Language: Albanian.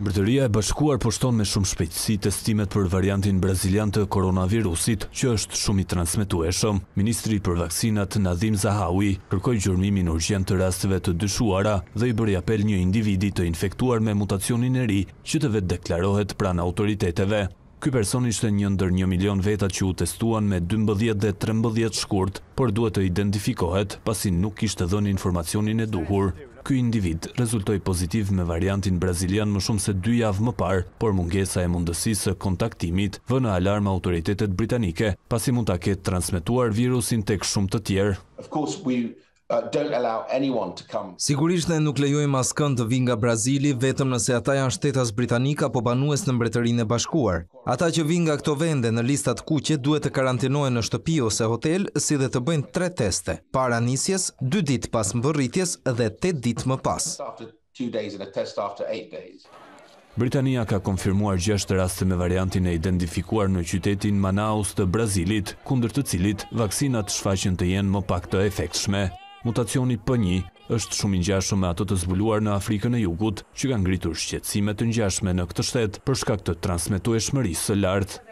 Mbretëria e Bashkuar po me shumë shpejtësi testimet për variantin brazilian të koronavirusit, që është shumë i transmetueshëm. Ministri për vaksinat Nadhim Zahawi kërkoi gjurmimin urgjent të rasteve të dyshuara dhe i bëri apel një individi të infektuar me mutacionin e ri që të vetë deklarohet pranë autoriteteve. Ky person ishte një ndër një milion veta që u testuan me 12 dhe 13 shkurt, por duhet të identifikohet pasi nuk ishte dhënë informacionin e duhur. Ky individ rezultoi pozitiv me variantin brazilian më shumë se 2 javë më parë, por mungesa e mundësisë së kontaktimit vë në alarm autoritetet britanike, pasi mund ta ketë transmetuar virusin tek shumë të tjerë. Uh, don't allow anyone to come. Sigurisht ne nuk lejojmë askën të vijë nga Brazili vetëm nëse ata janë shtetas britanik apo banues në Mbretërinë e Bashkuar. Ata që vijnë nga këto vende në listat kuqe duhet të karantinohen në shtëpi ose hotel, si dhe të bëjnë tre teste: para nisjes, 2 ditë pas mbërritjes dhe 8 ditë më pas. Britania ka konfirmuar 6 raste me variantin e identifikuar në qytetin Manaus të Brazilit, kundër të cilit vaksinat shfaqen të jenë më pak të efektshme. Mutacioni P1 është shumë i ngjashëm me atë të zbuluar në Afrikën e Jugut, që ka ngritur shqetësime të ngjashme në këtë shtet për shkak të transmetueshmërisë së lartë.